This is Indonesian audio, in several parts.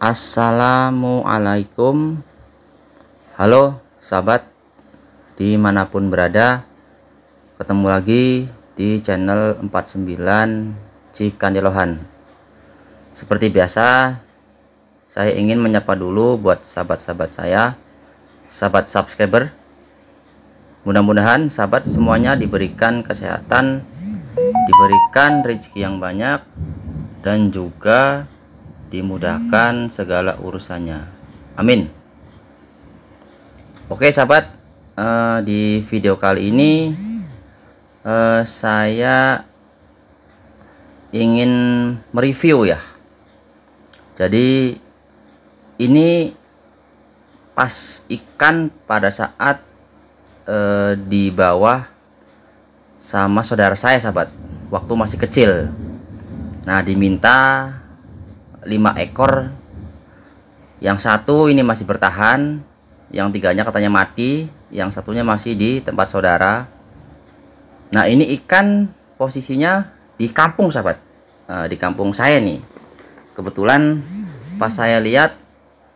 Assalamualaikum Halo sahabat dimanapun berada ketemu lagi di channel 49 Cikandelohan seperti biasa saya ingin menyapa dulu buat sahabat-sahabat saya sahabat subscriber mudah-mudahan sahabat semuanya diberikan kesehatan diberikan rezeki yang banyak dan juga dimudahkan segala urusannya amin oke sahabat uh, di video kali ini uh, saya ingin mereview ya jadi ini pas ikan pada saat uh, di bawah sama saudara saya sahabat waktu masih kecil nah diminta 5 ekor yang satu ini masih bertahan yang tiganya katanya mati yang satunya masih di tempat saudara nah ini ikan posisinya di kampung sahabat uh, di kampung saya nih kebetulan pas saya lihat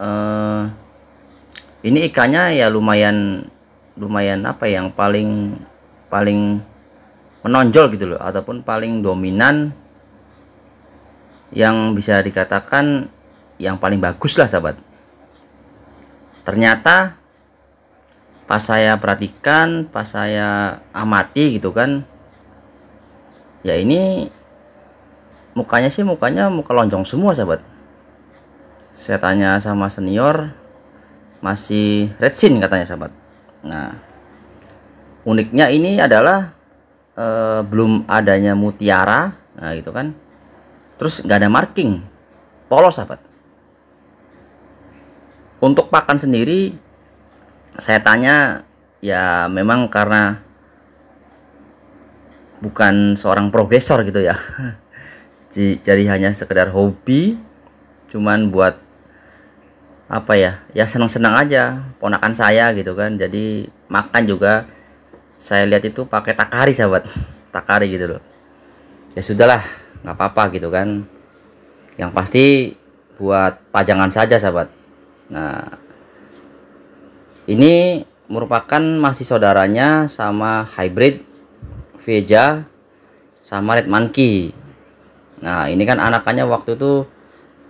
uh, ini ikannya ya lumayan lumayan apa ya, yang paling paling menonjol gitu loh ataupun paling dominan yang bisa dikatakan yang paling bagus lah sahabat ternyata pas saya perhatikan pas saya amati gitu kan ya ini mukanya sih mukanya muka lonjong semua sahabat saya tanya sama senior masih resin katanya sahabat nah uniknya ini adalah eh, belum adanya mutiara nah gitu kan terus nggak ada marking polos sahabat untuk pakan sendiri saya tanya ya memang karena bukan seorang progresor gitu ya jadi hanya sekedar hobi cuman buat apa ya ya senang-senang aja ponakan saya gitu kan jadi makan juga saya lihat itu pakai takari sahabat takari gitu loh ya sudahlah nggak apa-apa gitu kan yang pasti buat pajangan saja sahabat nah ini merupakan masih saudaranya sama hybrid Veja sama Red Monkey nah ini kan anakannya waktu itu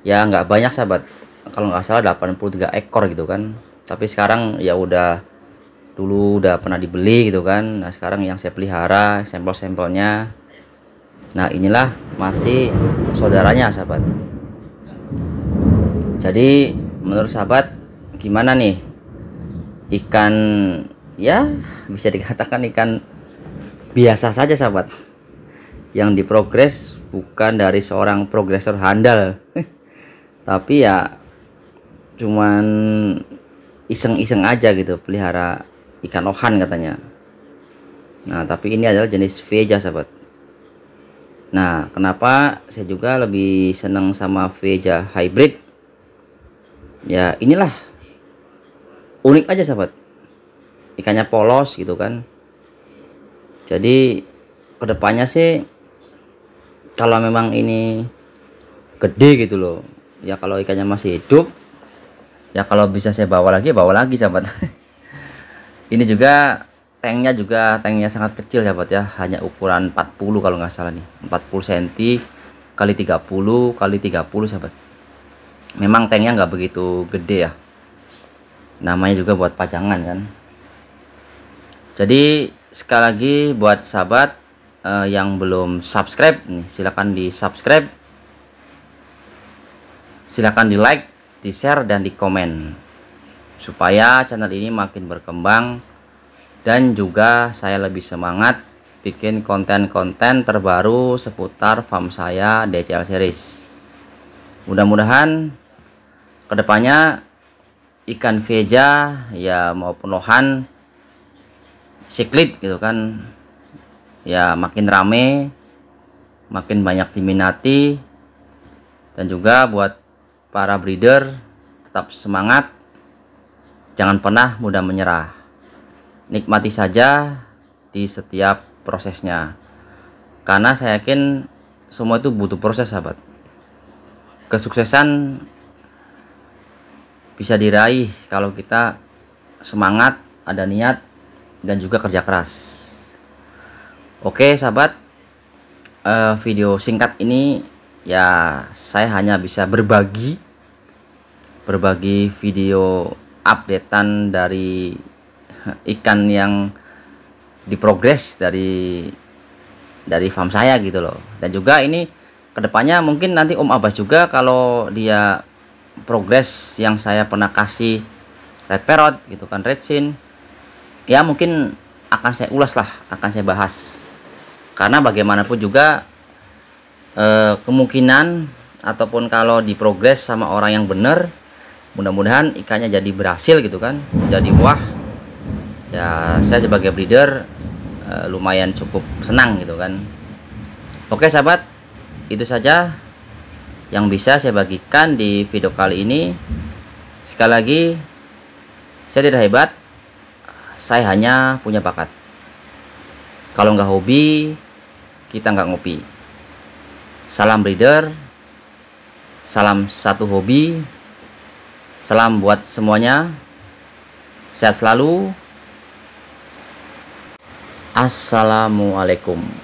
ya nggak banyak sahabat kalau nggak salah 83 ekor gitu kan tapi sekarang ya udah dulu udah pernah dibeli gitu kan nah sekarang yang saya pelihara sampel-sampelnya Nah inilah masih saudaranya sahabat. Jadi menurut sahabat gimana nih ikan ya bisa dikatakan ikan biasa saja sahabat yang diprogres bukan dari seorang progresor handal tapi ya cuman iseng-iseng aja gitu pelihara ikan lohan katanya nah tapi ini adalah jenis veja sahabat Nah, kenapa saya juga lebih senang sama Veja Hybrid? Ya, inilah unik aja sahabat. Ikannya polos gitu kan. Jadi kedepannya sih kalau memang ini gede gitu loh. Ya kalau ikannya masih hidup, ya kalau bisa saya bawa lagi, bawa lagi sahabat. ini juga tanknya juga tanknya sangat kecil ya buat ya hanya ukuran 40 kalau nggak salah nih 40 cm kali 30 kali 30 sahabat memang tanknya nggak begitu gede ya namanya juga buat pajangan kan jadi sekali lagi buat sahabat eh, yang belum subscribe nih silahkan di subscribe silahkan di like di share dan di komen supaya channel ini makin berkembang dan juga saya lebih semangat bikin konten-konten terbaru seputar farm saya DCL series mudah-mudahan kedepannya ikan veja ya maupun lohan siklit gitu kan ya makin rame makin banyak diminati dan juga buat para breeder tetap semangat jangan pernah mudah menyerah nikmati saja di setiap prosesnya karena saya yakin semua itu butuh proses sahabat kesuksesan bisa diraih kalau kita semangat ada niat dan juga kerja keras oke sahabat eh, video singkat ini ya saya hanya bisa berbagi berbagi video updatean dari ikan yang diprogres dari dari farm saya gitu loh dan juga ini kedepannya mungkin nanti Om Abbas juga kalau dia progres yang saya pernah kasih red parrot gitu kan red sin ya mungkin akan saya ulas lah akan saya bahas karena bagaimanapun juga eh, kemungkinan ataupun kalau diprogres sama orang yang benar mudah-mudahan ikannya jadi berhasil gitu kan jadi wah ya saya sebagai breeder uh, lumayan cukup senang gitu kan oke sahabat itu saja yang bisa saya bagikan di video kali ini sekali lagi saya tidak hebat saya hanya punya bakat kalau nggak hobi kita nggak ngopi salam breeder salam satu hobi salam buat semuanya sehat selalu Assalamualaikum